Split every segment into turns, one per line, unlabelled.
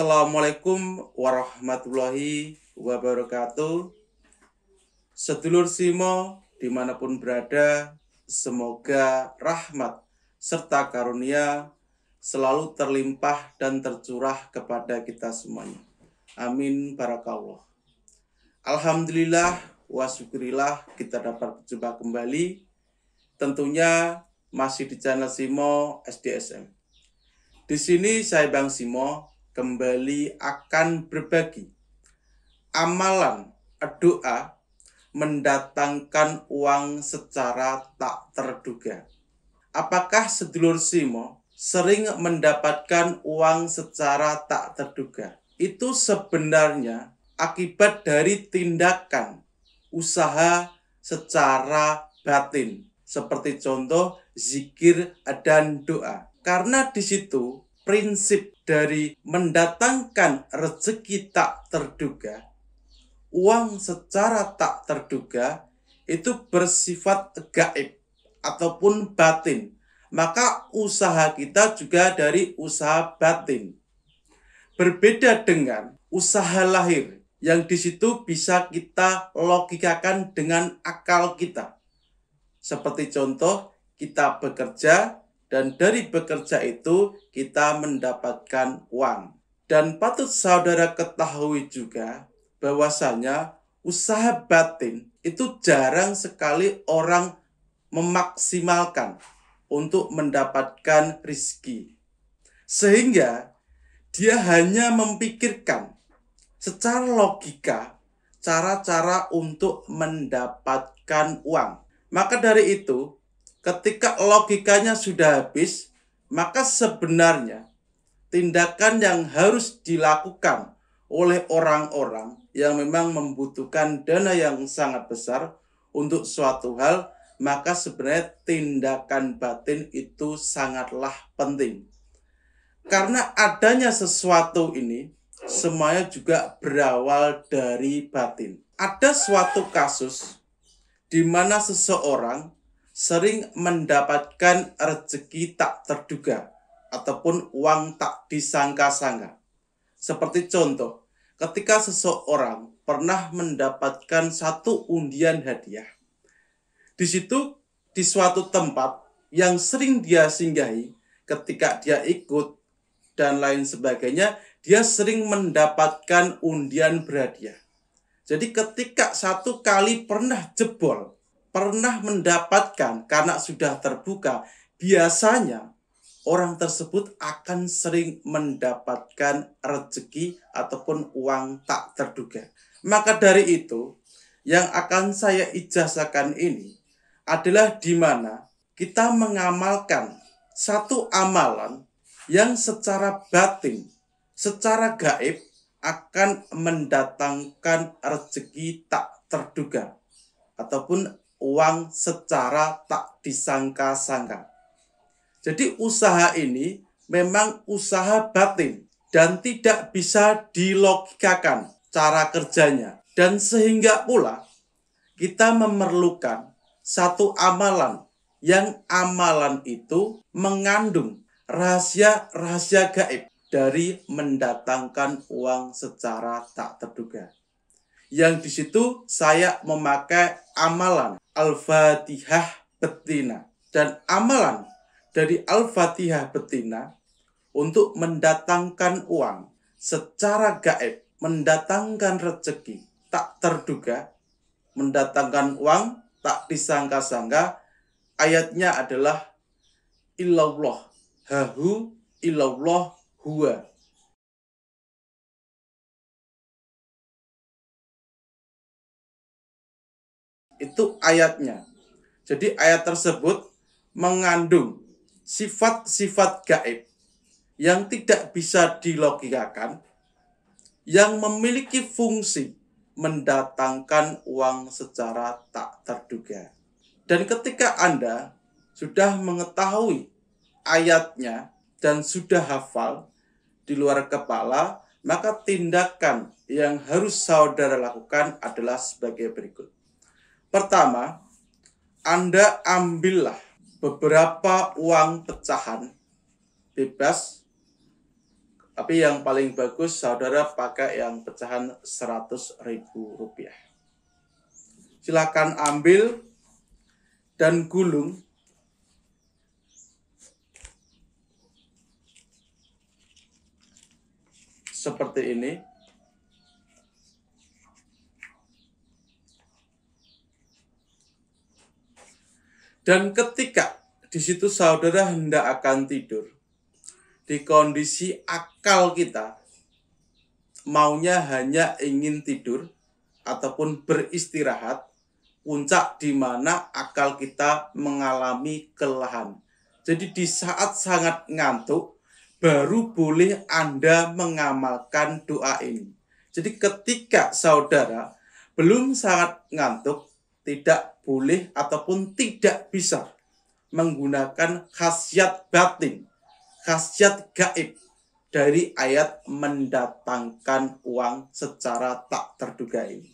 Assalamualaikum warahmatullahi wabarakatuh. Sedulur Simo dimanapun berada, semoga rahmat serta karunia selalu terlimpah dan tercurah kepada kita semuanya. Amin barakallah. Alhamdulillah wasyukurillah kita dapat berjumpa kembali. Tentunya masih di channel Simo SDSM. Di sini saya Bang Simo kembali akan berbagi. Amalan doa mendatangkan uang secara tak terduga. Apakah sedulur Simo sering mendapatkan uang secara tak terduga? Itu sebenarnya akibat dari tindakan usaha secara batin, seperti contoh zikir dan doa. Karena di situ prinsip dari mendatangkan rezeki tak terduga, uang secara tak terduga itu bersifat gaib ataupun batin. Maka usaha kita juga dari usaha batin. Berbeda dengan usaha lahir yang di situ bisa kita logikakan dengan akal kita. Seperti contoh, kita bekerja, dan dari bekerja itu kita mendapatkan uang. Dan patut saudara ketahui juga bahwasanya usaha batin itu jarang sekali orang memaksimalkan untuk mendapatkan rizki. Sehingga dia hanya memikirkan secara logika cara-cara untuk mendapatkan uang. Maka dari itu, ketika logikanya sudah habis, maka sebenarnya tindakan yang harus dilakukan oleh orang-orang yang memang membutuhkan dana yang sangat besar untuk suatu hal, maka sebenarnya tindakan batin itu sangatlah penting. Karena adanya sesuatu ini, semuanya juga berawal dari batin. Ada suatu kasus di mana seseorang sering mendapatkan rezeki tak terduga ataupun uang tak disangka-sangka. Seperti contoh, ketika seseorang pernah mendapatkan satu undian hadiah. Di situ, di suatu tempat yang sering dia singgahi, ketika dia ikut dan lain sebagainya, dia sering mendapatkan undian berhadiah. Jadi ketika satu kali pernah jebol, pernah mendapatkan karena sudah terbuka, biasanya orang tersebut akan sering mendapatkan rezeki ataupun uang tak terduga. Maka dari itu, yang akan saya ijazahkan ini adalah di mana kita mengamalkan satu amalan yang secara batin, secara gaib akan mendatangkan rezeki tak terduga ataupun uang secara tak disangka-sangka. Jadi usaha ini memang usaha batin dan tidak bisa dilogikakan cara kerjanya. Dan sehingga pula kita memerlukan satu amalan yang amalan itu mengandung rahasia-rahasia gaib dari mendatangkan uang secara tak terduga. Yang di situ saya memakai amalan Al-Fatihah betina dan amalan dari Al-Fatihah betina untuk mendatangkan uang secara gaib, mendatangkan rezeki tak terduga, mendatangkan uang tak disangka-sangka. Ayatnya adalah ilallah hahu illallah huwa Itu ayatnya. Jadi ayat tersebut mengandung sifat-sifat gaib yang tidak bisa dilogikakan, yang memiliki fungsi mendatangkan uang secara tak terduga. Dan ketika Anda sudah mengetahui ayatnya dan sudah hafal di luar kepala, maka tindakan yang harus saudara lakukan adalah sebagai berikut. Pertama, Anda ambillah beberapa uang pecahan bebas tapi yang paling bagus saudara pakai yang pecahan 100 ribu Silakan ambil dan gulung seperti ini. Dan ketika di situ saudara hendak akan tidur, di kondisi akal kita maunya hanya ingin tidur ataupun beristirahat, puncak di mana akal kita mengalami kelelahan. Jadi di saat sangat ngantuk, baru boleh Anda mengamalkan doa ini. Jadi ketika saudara belum sangat ngantuk, tidak boleh ataupun tidak bisa menggunakan khasiat batin, khasiat gaib dari ayat mendatangkan uang secara tak terduga ini.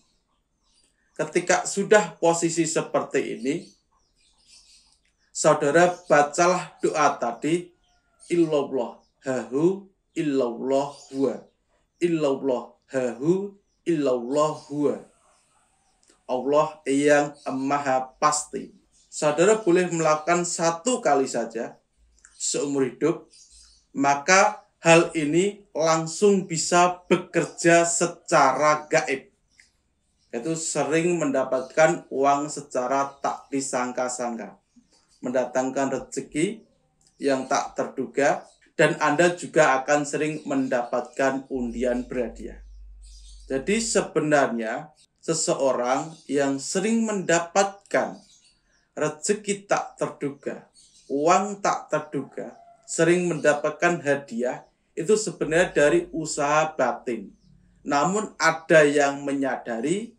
Ketika sudah posisi seperti ini, saudara bacalah doa tadi, illallah hahu illallah huwa, illallah hahu illallah huwa Allah yang maha pasti. Saudara boleh melakukan satu kali saja seumur hidup, maka hal ini langsung bisa bekerja secara gaib. Yaitu sering mendapatkan uang secara tak disangka-sangka. Mendatangkan rezeki yang tak terduga, dan Anda juga akan sering mendapatkan undian berhadiah. Jadi sebenarnya seseorang yang sering mendapatkan rezeki tak terduga, uang tak terduga, sering mendapatkan hadiah, itu sebenarnya dari usaha batin. Namun ada yang menyadari,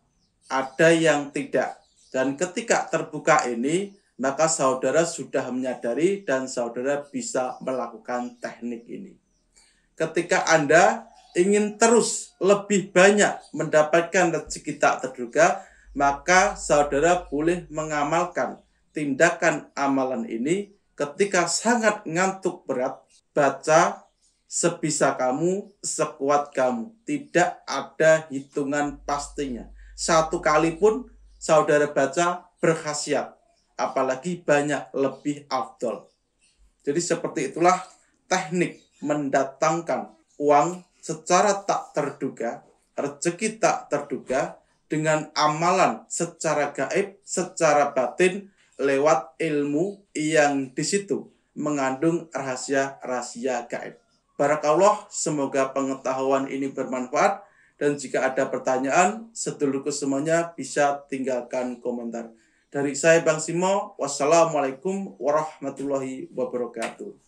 ada yang tidak. Dan ketika terbuka ini, maka saudara sudah menyadari dan saudara bisa melakukan teknik ini. Ketika Anda ingin terus lebih banyak mendapatkan rezeki tak terduga, maka saudara boleh mengamalkan tindakan amalan ini ketika sangat ngantuk berat, baca sebisa kamu, sekuat kamu. Tidak ada hitungan pastinya. Satu kali pun saudara baca berkhasiat, apalagi banyak lebih afdol. Jadi seperti itulah teknik mendatangkan uang secara tak terduga, rezeki tak terduga dengan amalan secara gaib, secara batin lewat ilmu yang di situ mengandung rahasia-rahasia gaib. Barakallah, semoga pengetahuan ini bermanfaat dan jika ada pertanyaan, sedulurku semuanya bisa tinggalkan komentar. Dari saya Bang Simo, wassalamualaikum warahmatullahi wabarakatuh.